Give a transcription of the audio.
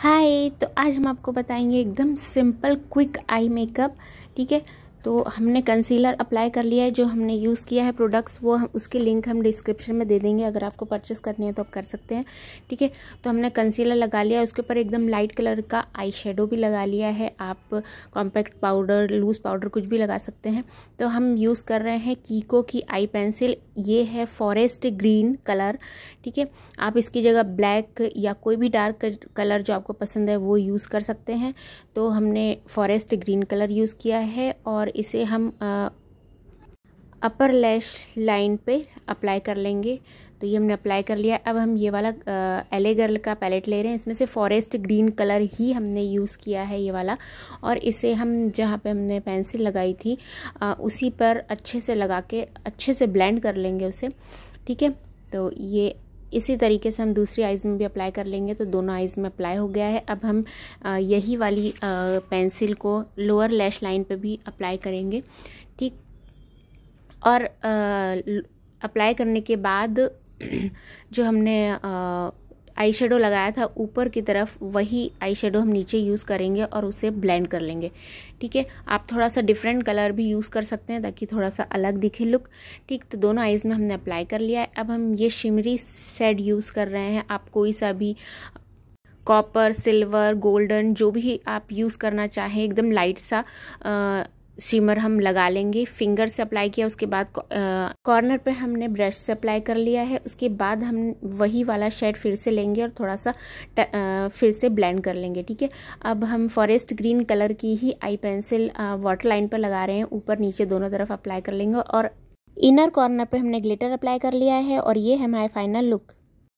हाय तो आज हम आपको बताएंगे एकदम सिंपल क्विक आई मेकअप ठीक है तो हमने कंसीलर अप्लाई कर लिया है जो हमने यूज़ किया है प्रोडक्ट्स वो हम उसकी लिंक हम डिस्क्रिप्शन में दे देंगे अगर आपको परचेस करनी है तो आप कर सकते हैं ठीक है तो हमने कंसीलर लगा लिया उसके ऊपर एकदम लाइट कलर का आई शेडो भी लगा लिया है आप कॉम्पैक्ट पाउडर लूज़ पाउडर कुछ भी लगा सकते हैं तो हम यूज़ कर रहे हैं कीको की आई पेंसिल ये है फॉरेस्ट ग्रीन कलर ठीक है आप इसकी जगह ब्लैक या कोई भी डार्क कलर जो आपको पसंद है वो यूज़ कर सकते हैं तो हमने फॉरेस्ट ग्रीन कलर यूज़ किया है और इसे हम आ, अपर लैश लाइन पे अप्लाई कर लेंगे तो ये हमने अप्लाई कर लिया अब हम ये वाला एले गर्ल का पैलेट ले रहे हैं इसमें से फॉरेस्ट ग्रीन कलर ही हमने यूज़ किया है ये वाला और इसे हम जहाँ पे हमने पेंसिल लगाई थी आ, उसी पर अच्छे से लगा के अच्छे से ब्लेंड कर लेंगे उसे ठीक है तो ये इसी तरीके से हम दूसरी आइज़ में भी अप्लाई कर लेंगे तो दोनों आइज़ में अप्लाई हो गया है अब हम यही वाली पेंसिल को लोअर लैश लाइन पे भी अप्लाई करेंगे ठीक और अप्लाई करने के बाद जो हमने आई शेडो लगाया था ऊपर की तरफ वही आई शेडो हम नीचे यूज़ करेंगे और उसे ब्लेंड कर लेंगे ठीक है आप थोड़ा सा डिफरेंट कलर भी यूज़ कर सकते हैं ताकि थोड़ा सा अलग दिखे लुक ठीक तो दोनों आईज़ में हमने अप्लाई कर लिया है अब हम ये शिमरी शेड यूज़ कर रहे हैं आप कोई सा भी कॉपर सिल्वर गोल्डन जो भी आप यूज़ करना चाहें एकदम लाइट सा सीमर हम लगा लेंगे फिंगर से अप्लाई किया उसके बाद कॉर्नर पे हमने ब्रश से अप्लाई कर लिया है उसके बाद हम वही वाला शेड फिर से लेंगे और थोड़ा सा आ, फिर से ब्लेंड कर लेंगे ठीक है अब हम फॉरेस्ट ग्रीन कलर की ही आई पेंसिल वाटर लाइन पर लगा रहे हैं ऊपर नीचे दोनों तरफ अप्लाई कर लेंगे और इनर कॉर्नर पर हमने ग्लिटर अप्लाई कर लिया है और ये है हमारा फाइनल लुक